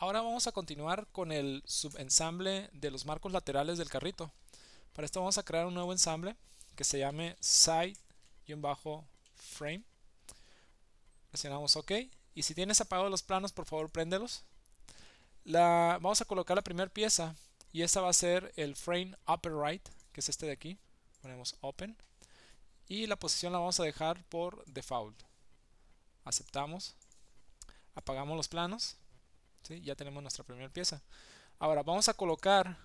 Ahora vamos a continuar con el subensamble de los marcos laterales del carrito. Para esto vamos a crear un nuevo ensamble que se llame side-frame. Presionamos OK. Y si tienes apagados los planos, por favor, préndelos. vamos a colocar la primera pieza y esta va a ser el frame upper right, que es este de aquí. Ponemos open. Y la posición la vamos a dejar por default. Aceptamos. Apagamos los planos. Ya tenemos nuestra primera pieza. Ahora vamos a colocar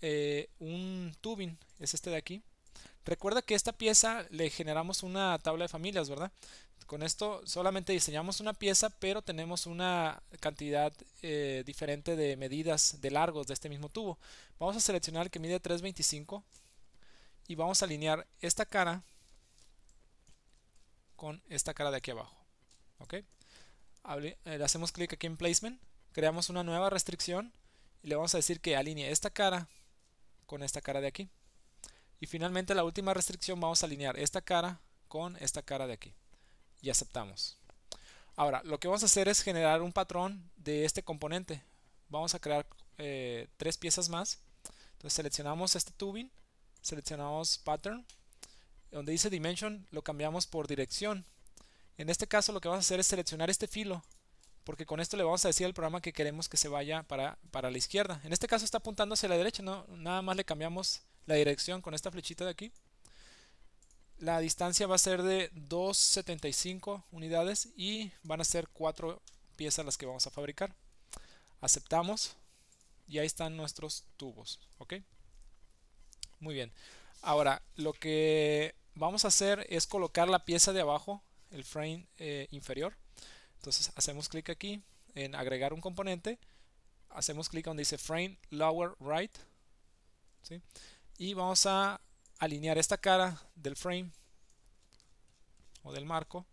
eh, un tubing, es este de aquí. Recuerda que esta pieza le generamos una tabla de familias, ¿verdad? Con esto solamente diseñamos una pieza, pero tenemos una cantidad eh, diferente de medidas de largos de este mismo tubo. Vamos a seleccionar el que mide 325 y vamos a alinear esta cara con esta cara de aquí abajo. ¿Ok? Eh, le hacemos clic aquí en Placement creamos una nueva restricción y le vamos a decir que alinee esta cara con esta cara de aquí. Y finalmente la última restricción vamos a alinear esta cara con esta cara de aquí. Y aceptamos. Ahora, lo que vamos a hacer es generar un patrón de este componente. Vamos a crear eh, tres piezas más. Entonces seleccionamos este tubing, seleccionamos pattern, donde dice dimension lo cambiamos por dirección. En este caso lo que vamos a hacer es seleccionar este filo porque con esto le vamos a decir al programa que queremos que se vaya para, la izquierda. En este caso está apuntando hacia la derecha, ¿no? nada más le cambiamos la dirección con esta flechita de aquí. La distancia va a ser de 2.75 unidades y van a ser 4 piezas las que vamos a fabricar. Aceptamos y ahí están nuestros tubos, Muy bien. Ahora, lo que vamos a hacer es colocar la pieza de abajo, el frame eh, inferior. Entonces hacemos clic aquí en agregar un componente, hacemos clic donde dice frame lower right y vamos a alinear esta cara del frame o del marco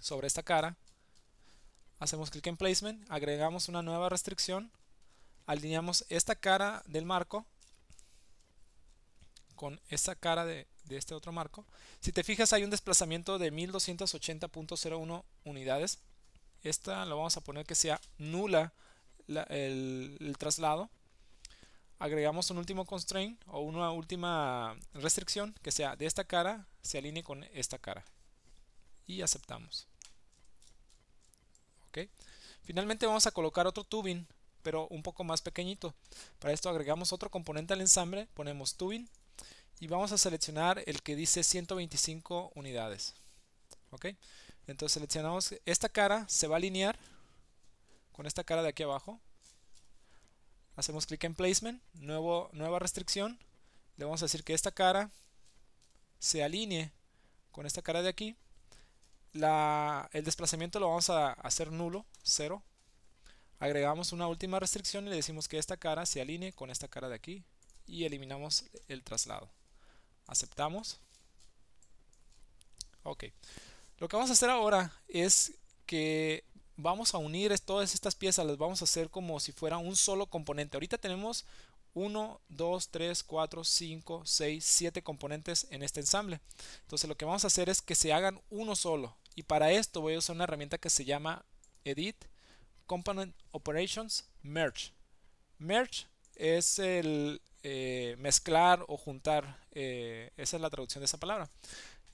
sobre esta cara. Hacemos clic en placement, agregamos una nueva restricción, alineamos esta cara del marco con esta cara de, de este otro marco. Si te fijas hay un desplazamiento de 1280.01 unidades esta lo vamos a poner que sea nula el, traslado. Agregamos un último constraint o una última restricción que sea de esta cara se alinee con esta cara. Y aceptamos. ¿Ok? Finalmente vamos a colocar otro tubing, pero un poco más pequeñito. Para esto agregamos otro componente al ensamble, ponemos tubing y vamos a seleccionar el que dice 125 unidades. ¿Ok? Entonces seleccionamos esta cara, se va a alinear con esta cara de aquí abajo. Hacemos clic en Placement, nuevo, nueva restricción. Le vamos a decir que esta cara se alinee con esta cara de aquí. el desplazamiento lo vamos a hacer nulo, cero. Agregamos una última restricción y le decimos que esta cara se alinee con esta cara de aquí. Y eliminamos el traslado. Aceptamos. Ok. Lo que vamos a hacer ahora es que vamos a unir todas estas piezas, las vamos a hacer como si fuera un solo componente. Ahorita tenemos 1, 2, 3, 4, 5, 6, 7 componentes en este ensamble. Entonces lo que vamos a hacer es que se hagan uno solo. Y para esto voy a usar una herramienta que se llama Edit Component Operations Merge. Merge es el eh, mezclar o juntar. Eh, esa es la traducción de esa palabra.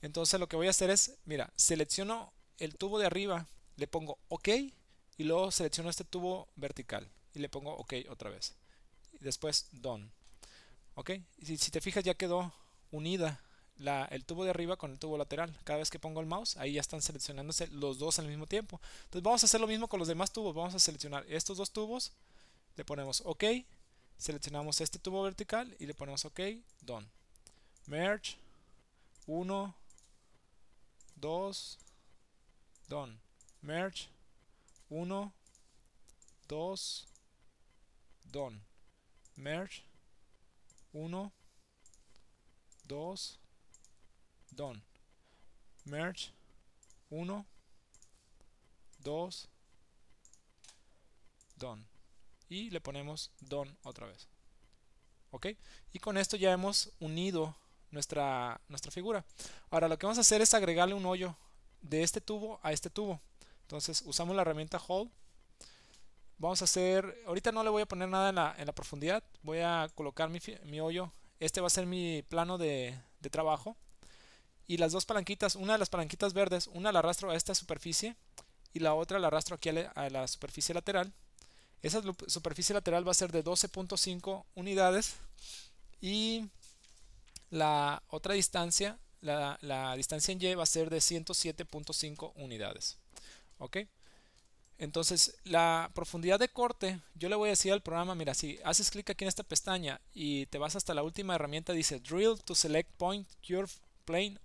Entonces lo que voy a hacer es, mira, selecciono el tubo de arriba, le pongo OK y luego selecciono este tubo vertical y le pongo OK otra vez. Y después Done. ¿Ok? si, te fijas ya quedó unida el tubo de arriba con el tubo lateral. Cada vez que pongo el mouse, ahí ya están seleccionándose los dos al mismo tiempo. Entonces vamos a hacer lo mismo con los demás tubos. Vamos a seleccionar estos dos tubos, le ponemos OK, seleccionamos este tubo vertical y le ponemos OK, Done. Merge, 1, 2, done. Merge, 1, 2, done. Merge, 1, 2, done. Merge, 1, 2, done. Y le ponemos done otra vez. ¿Ok? Y con esto ya hemos unido nuestra, nuestra figura. Ahora lo que vamos a hacer es agregarle un hoyo de este tubo a este tubo. Entonces usamos la herramienta Hold... Vamos a hacer, ahorita no le voy a poner nada en la, profundidad, voy a colocar mi, hoyo. Este va a ser mi plano de, trabajo. Y las dos palanquitas, una de las palanquitas verdes, una la arrastro a esta superficie y la otra la arrastro aquí a la superficie lateral. Esa superficie lateral va a ser de 12.5 unidades y la otra distancia, la, distancia en Y va a ser de 107.5 unidades. ¿Ok? Entonces, la profundidad de corte, yo le voy a decir al programa, mira, si haces clic aquí en esta pestaña y te vas hasta la última herramienta, dice Drill to Select Point, Curve, Plane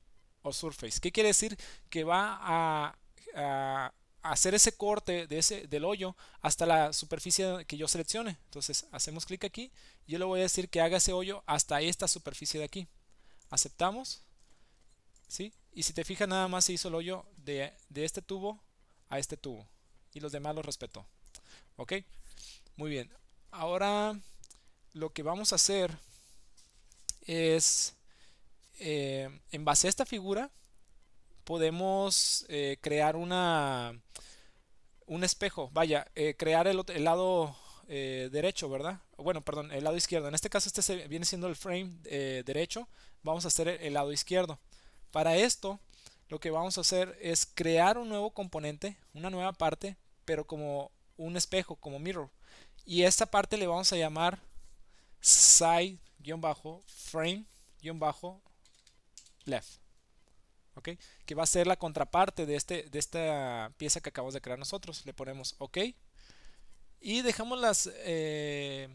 o Surface. ¿Qué quiere decir? Que va a, a hacer ese corte de ese, del hoyo hasta la superficie que yo seleccione. Entonces, hacemos clic aquí, yo le voy a decir que haga ese hoyo hasta esta superficie de aquí aceptamos, ¿sí? Y si te fijas nada más se hizo el hoyo de, de este tubo a este tubo y los demás los respeto ¿ok? Muy bien, ahora lo que vamos a hacer es, eh, en base a esta figura, podemos eh, crear una un espejo, vaya, eh, crear el, el lado eh, derecho, ¿verdad? Bueno, perdón, el lado izquierdo. En este caso este viene siendo el frame eh, derecho. Vamos a hacer el lado izquierdo. Para esto lo que vamos a hacer es crear un nuevo componente, una nueva parte, pero como un espejo, como mirror. Y esta parte le vamos a llamar side-frame-left. ¿Ok? Que va a ser la contraparte de, este, de esta pieza que acabamos de crear nosotros. Le ponemos OK. Y dejamos las, eh,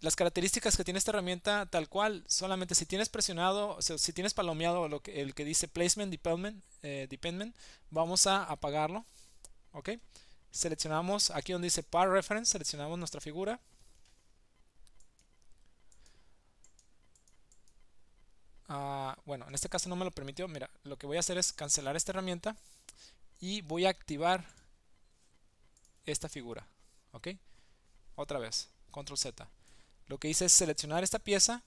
las características que tiene esta herramienta tal cual. Solamente si tienes presionado, si tienes palomeado lo que, el que dice placement eh, dependment, vamos a apagarlo. ¿Ok? Seleccionamos aquí donde dice par reference, seleccionamos nuestra figura. Ah, bueno, en este caso no me lo permitió. Mira, lo que voy a hacer es cancelar esta herramienta y voy a activar esta figura. ¿Ok? Otra vez, control Z. Lo que hice es seleccionar esta pieza,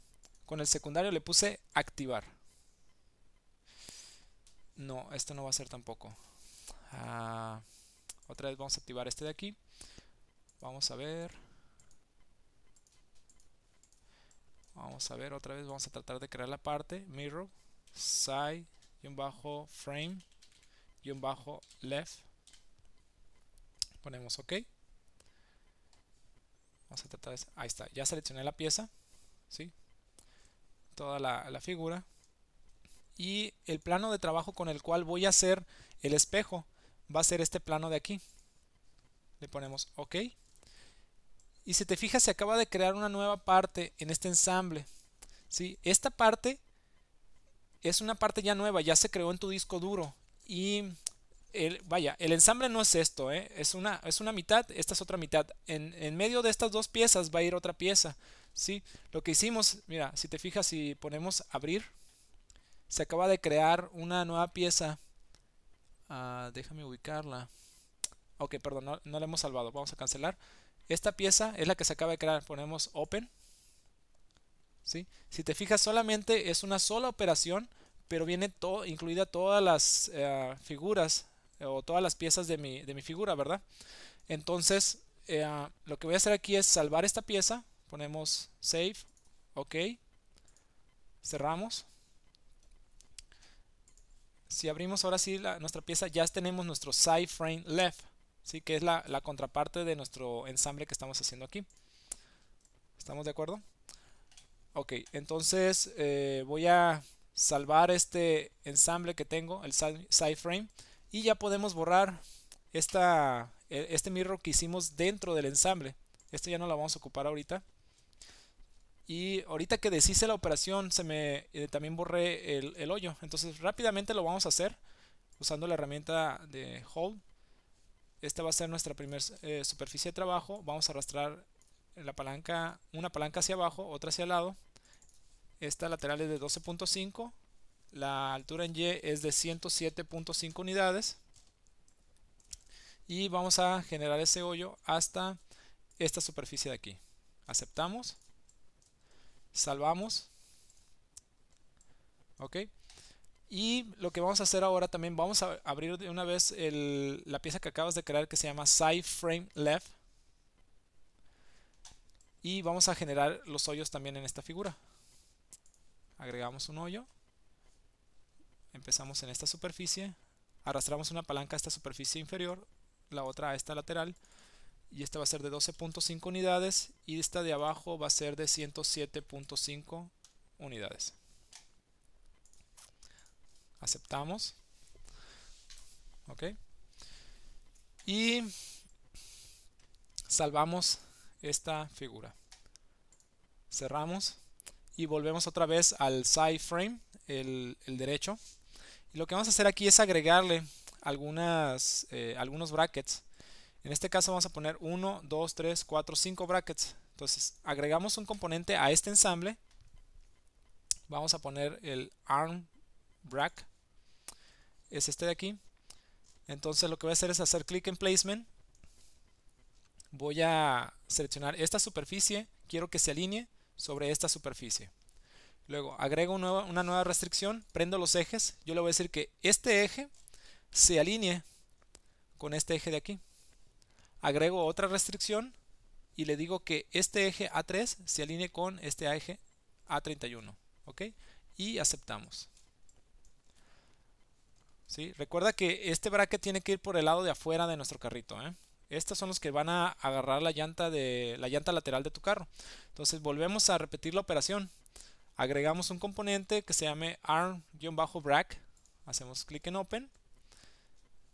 con el secundario le puse activar. No, esto no va a ser tampoco. Ah, otra vez vamos a activar este de aquí. Vamos a ver. Vamos a ver, otra vez vamos a tratar de crear la parte. Mirror, side, y un bajo, frame, y un bajo, left. Ponemos OK. Vamos a tratar de... Ahí está, ya seleccioné la pieza, ¿sí? Toda la, figura. Y el plano de trabajo con el cual voy a hacer el espejo va a ser este plano de aquí. Le ponemos OK. Y si te fijas, se acaba de crear una nueva parte en este ensamble. ¿sí? Esta parte es una parte ya nueva, ya se creó en tu disco duro. Y vaya, el ensamble no es esto, ¿eh? es, una, es una mitad, esta es otra mitad. En, medio de estas dos piezas va a ir otra pieza. ¿sí? Lo que hicimos, mira, si te fijas, si ponemos abrir, se acaba de crear una nueva pieza. Ah, déjame ubicarla. Ok, perdón, no, la hemos salvado, vamos a cancelar. Esta pieza es la que se acaba de crear, ponemos open. ¿sí? Si te fijas, solamente es una sola operación, pero viene todo incluida todas las eh, figuras o todas las piezas de mi, figura, ¿verdad? Entonces, eh, ah, lo que voy a hacer aquí es salvar esta pieza. Ponemos save, ok. Cerramos. Si abrimos ahora sí nuestra pieza, ya tenemos nuestro side frame left, ¿sí? que es la, contraparte de nuestro ensamble que estamos haciendo aquí. ¿Estamos de acuerdo? Ok, entonces eh, voy a salvar este ensamble que tengo, el side frame y ya podemos borrar e, este mirror que hicimos dentro del ensamble. Esto ya no la vamos a ocupar ahorita. Y ahorita que deshice la operación, se me eh, también borré el, hoyo. Entonces rápidamente lo vamos a hacer usando la herramienta de Hold. Esta va a ser nuestra primera eh, superficie de trabajo. Vamos a arrastrar la palanca, una palanca hacia abajo, otra hacia el lado. Esta lateral es de 12.5 la altura en Y es de 107.5 unidades. Y vamos a generar ese hoyo hasta esta superficie de aquí. Aceptamos. Salvamos. Ok. Y lo que vamos a hacer ahora también, vamos a abrir de una vez la pieza que acabas de crear que se llama Side Frame Left. Y vamos a generar los hoyos también en esta figura. Agregamos un hoyo empezamos en esta superficie, arrastramos una palanca a esta superficie inferior, la otra a esta lateral, y esta va a ser de 12.5 unidades, y esta de abajo va a ser de 107.5 unidades. Aceptamos. Ok. Y salvamos esta figura. Cerramos y volvemos otra vez al side frame, el, el derecho. Lo que vamos a hacer aquí es agregarle eh, algunos brackets. En este caso vamos a poner 1, 2, 3, 4, 5 brackets. Entonces agregamos un componente a este ensamble. Vamos a poner el arm brack. Es este de aquí. Entonces lo que voy a hacer es hacer clic en placement. Voy a seleccionar esta superficie. Quiero que se alinee sobre esta superficie. Luego agrego una nueva restricción, prendo los ejes. Yo le voy a decir que este eje se alinee con este eje de aquí. Agrego otra restricción y le digo que este eje A3 se alinee con este eje A31. ¿Ok? Y aceptamos. ¿Sí? Recuerda que este bracket tiene que ir por el lado de afuera de nuestro carrito. ¿eh? Estos son los que van a agarrar la llanta, de, la llanta lateral de tu carro. Entonces volvemos a repetir la operación agregamos un componente que se llame arm-brack, hacemos clic en open,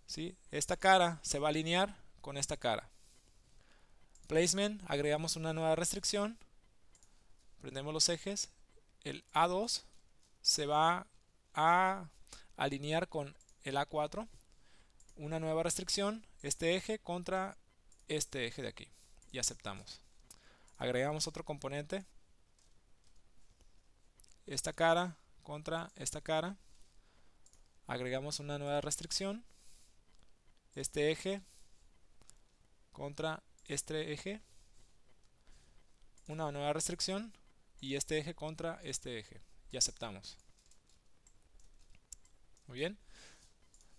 ¿sí? esta cara se va a alinear con esta cara. Placement, agregamos una nueva restricción, prendemos los ejes, el A2 se va a alinear con el A4, una nueva restricción, este eje contra este eje de aquí y aceptamos. Agregamos otro componente, esta cara contra esta cara. Agregamos una nueva restricción. Este eje contra este eje. Una nueva restricción y este eje contra este eje. Y aceptamos. Muy bien.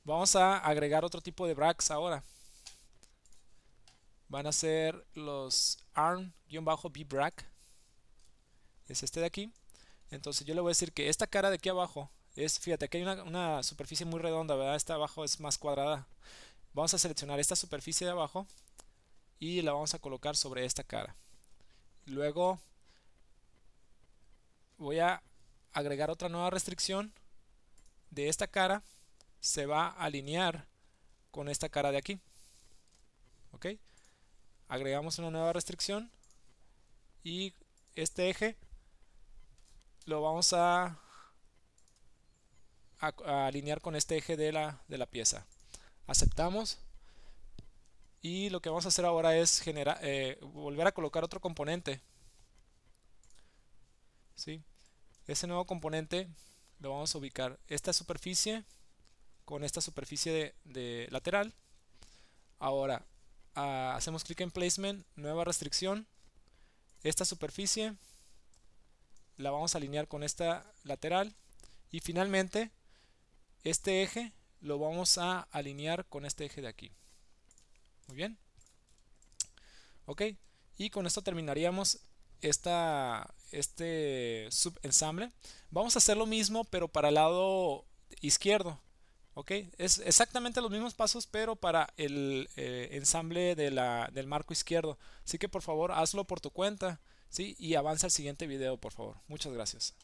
Vamos a agregar otro tipo de brackets ahora. Van a ser los arm brac Es este de aquí. Entonces yo le voy a decir que esta cara de aquí abajo es, fíjate, que hay una, una superficie muy redonda, ¿verdad? Esta abajo es más cuadrada. Vamos a seleccionar esta superficie de abajo y la vamos a colocar sobre esta cara. Luego voy a agregar otra nueva restricción de esta cara. Se va a alinear con esta cara de aquí. ¿Ok? Agregamos una nueva restricción y este eje lo vamos a, alinear con este eje de la, pieza. Aceptamos. Y lo que vamos a hacer ahora es eh, volver a colocar otro componente. ¿Sí? Ese nuevo componente lo vamos a ubicar esta superficie con esta superficie de, lateral. Ahora ah, hacemos clic en Placement, nueva restricción, esta superficie la vamos a alinear con esta lateral y finalmente este eje lo vamos a alinear con este eje de aquí muy bien ok y con esto terminaríamos esta, este subensamble vamos a hacer lo mismo pero para el lado izquierdo ok es exactamente los mismos pasos pero para el eh, ensamble de del marco izquierdo así que por favor hazlo por tu cuenta Sí, y avanza al siguiente video, por favor. Muchas gracias.